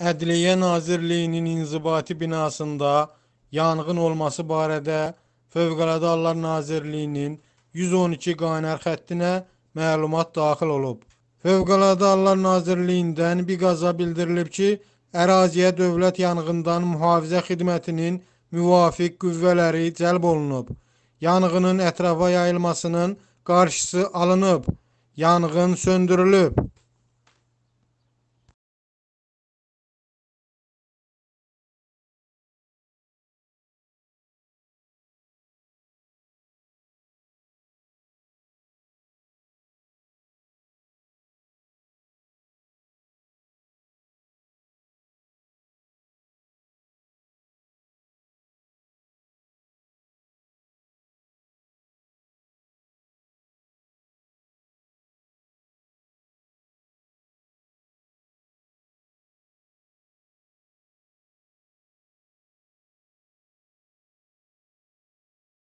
Ədliyyə Nazirliyinin inzibati binasında yanğın olması barədə Fövqəladə Hallar Nazirliyinin 112 qaynar xəttinə məlumat daxil olub. Fövqəladə Hallar Nazirliyindən bir qaza bildirilib ki, əraziyə dövlət yanğından mühafizə xidmətinin müvafiq qüvvələri cəlb olunub. Yanğının ətrafa yayılmasının qarşısı alınıb. Yanğın söndürülüb.